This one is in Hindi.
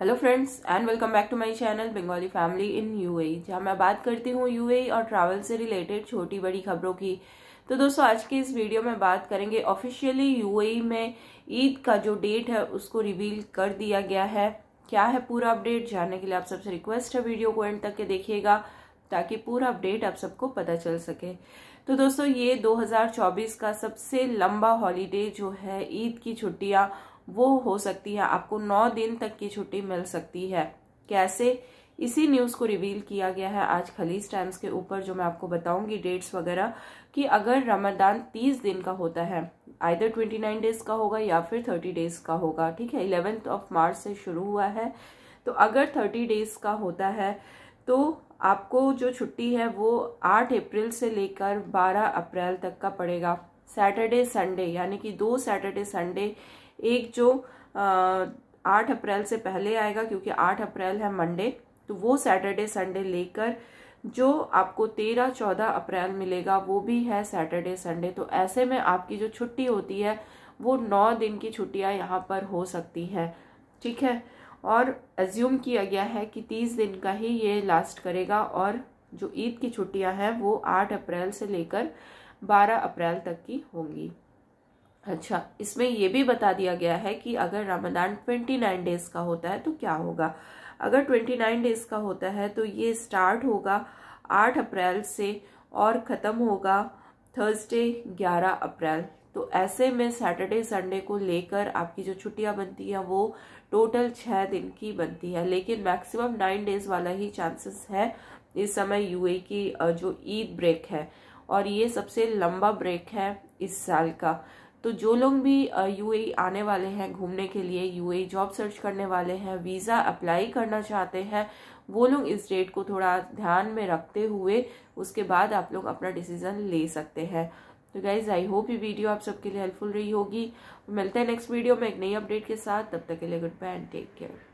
hello friends and welcome back to my channel Bengali family in UAE जहां मैं बात करती हूँ यूएई e और ट्रैवल से रिलेटेड छोटी बड़ी खबरों की तो दोस्तों आज के इस वीडियो में बात करेंगे ऑफिशियली यूएई e में ईद का जो डेट है उसको रिवील कर दिया गया है क्या है पूरा अपडेट जानने के लिए आप सबसे रिक्वेस्ट है वीडियो को एंड तक के देखिएगा ताकि पूरा अपडेट आप सबको पता चल सके तो दोस्तों ये 2024 का सबसे लंबा हॉलीडे जो है ईद की छुट्टियां वो हो सकती है आपको नौ दिन तक की छुट्टी मिल सकती है कैसे इसी न्यूज़ को रिवील किया गया है आज खलीज टाइम्स के ऊपर जो मैं आपको बताऊंगी डेट्स वगैरह कि अगर रमदान तीस दिन का होता है आइदर ट्वेंटी नाइन डेज़ का होगा या फिर थर्टी डेज़ का होगा ठीक है इलेवेंथ ऑफ मार्च से शुरू हुआ है तो अगर थर्टी डेज़ का होता है तो आपको जो छुट्टी है वो आठ अप्रैल से लेकर बारह अप्रैल तक का पड़ेगा सैटरडे संडे यानी कि दो सैटरडे संडे एक जो आठ अप्रैल से पहले आएगा क्योंकि आठ अप्रैल है मंडे तो वो सैटरडे संडे लेकर जो आपको तेरह चौदह अप्रैल मिलेगा वो भी है सैटरडे संडे तो ऐसे में आपकी जो छुट्टी होती है वो नौ दिन की छुट्टियां यहाँ पर हो सकती हैं ठीक है और एज्यूम किया गया है कि तीस दिन का ही ये लास्ट करेगा और जो ईद की छुट्टियां हैं वो आठ अप्रैल से लेकर बारह अप्रैल तक की होंगी अच्छा इसमें यह भी बता दिया गया है कि अगर रमदान ट्वेंटी नाइन डेज़ का होता है तो क्या होगा अगर ट्वेंटी नाइन डेज़ का होता है तो ये स्टार्ट होगा आठ अप्रैल से और ख़त्म होगा थर्सडे ग्यारह अप्रैल तो ऐसे में सैटरडे संडे को लेकर आपकी जो छुट्टियां बनती हैं वो टोटल छः दिन की बनती है लेकिन मैक्सिमम नाइन डेज़ वाला ही चांसेस है इस समय यूए की जो ईद ब्रेक है और ये सबसे लंबा ब्रेक है इस साल का तो जो लोग भी यूएई e आने वाले हैं घूमने के लिए यूएई जॉब सर्च करने वाले हैं वीज़ा अप्लाई करना चाहते हैं वो लोग इस डेट को थोड़ा ध्यान में रखते हुए उसके बाद आप लोग अपना डिसीज़न ले सकते हैं तो गाइज़ आई होप ये वीडियो आप सबके लिए हेल्पफुल रही होगी मिलते हैं नेक्स्ट वीडियो में एक नई अपडेट के साथ तब तक के लिए goodbye and take care